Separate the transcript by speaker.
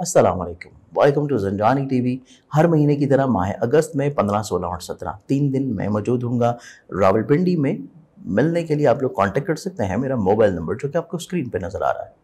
Speaker 1: अस्सलाम वालेकुम welcome to Janjani TV हर महीने की तरह माह अगस्त में 15, 16 और 17 तीन दिन मैं मौजूद हूँगा रावलपिंडी में मिलने के लिए आप लोग कांटेक्ट कर सकते हैं मेरा मोबाइल नंबर जो कि आपको स्क्रीन पर नज़र आ रहा है